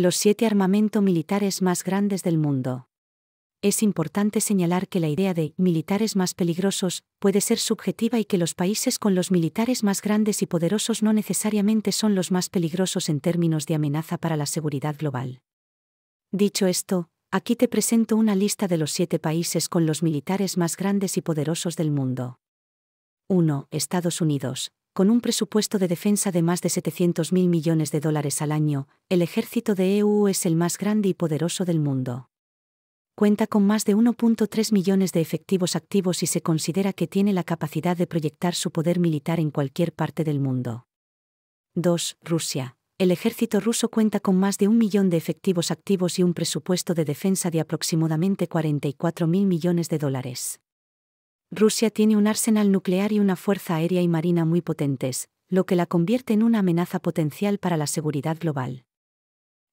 los siete armamento militares más grandes del mundo. Es importante señalar que la idea de militares más peligrosos puede ser subjetiva y que los países con los militares más grandes y poderosos no necesariamente son los más peligrosos en términos de amenaza para la seguridad global. Dicho esto, aquí te presento una lista de los siete países con los militares más grandes y poderosos del mundo. 1. Estados Unidos, con un presupuesto de defensa de más de 700.000 millones de dólares al año, el ejército de EU es el más grande y poderoso del mundo. Cuenta con más de 1.3 millones de efectivos activos y se considera que tiene la capacidad de proyectar su poder militar en cualquier parte del mundo. 2. Rusia. El ejército ruso cuenta con más de un millón de efectivos activos y un presupuesto de defensa de aproximadamente 44.000 millones de dólares. Rusia tiene un arsenal nuclear y una fuerza aérea y marina muy potentes, lo que la convierte en una amenaza potencial para la seguridad global.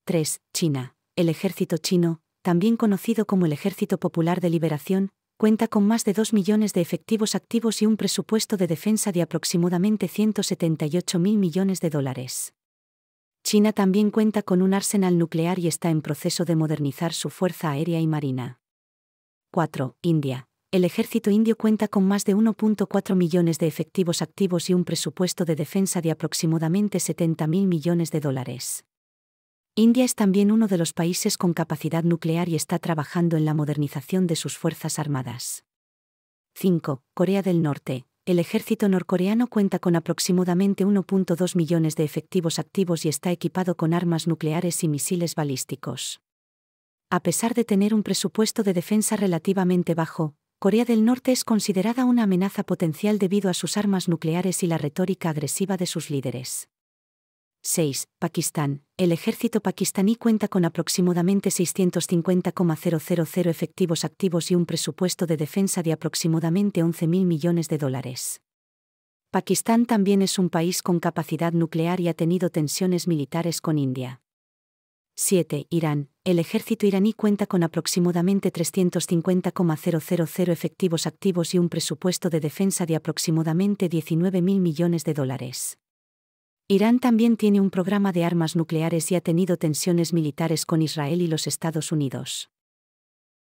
3. China. El ejército chino, también conocido como el Ejército Popular de Liberación, cuenta con más de 2 millones de efectivos activos y un presupuesto de defensa de aproximadamente 178 mil millones de dólares. China también cuenta con un arsenal nuclear y está en proceso de modernizar su fuerza aérea y marina. 4. India el ejército indio cuenta con más de 1.4 millones de efectivos activos y un presupuesto de defensa de aproximadamente 70.000 millones de dólares. India es también uno de los países con capacidad nuclear y está trabajando en la modernización de sus fuerzas armadas. 5. Corea del Norte. El ejército norcoreano cuenta con aproximadamente 1.2 millones de efectivos activos y está equipado con armas nucleares y misiles balísticos. A pesar de tener un presupuesto de defensa relativamente bajo, Corea del Norte es considerada una amenaza potencial debido a sus armas nucleares y la retórica agresiva de sus líderes. 6. Pakistán. El ejército pakistaní cuenta con aproximadamente 650,000 efectivos activos y un presupuesto de defensa de aproximadamente 11.000 millones de dólares. Pakistán también es un país con capacidad nuclear y ha tenido tensiones militares con India. 7. Irán. El ejército iraní cuenta con aproximadamente 350,000 efectivos activos y un presupuesto de defensa de aproximadamente 19.000 millones de dólares. Irán también tiene un programa de armas nucleares y ha tenido tensiones militares con Israel y los Estados Unidos.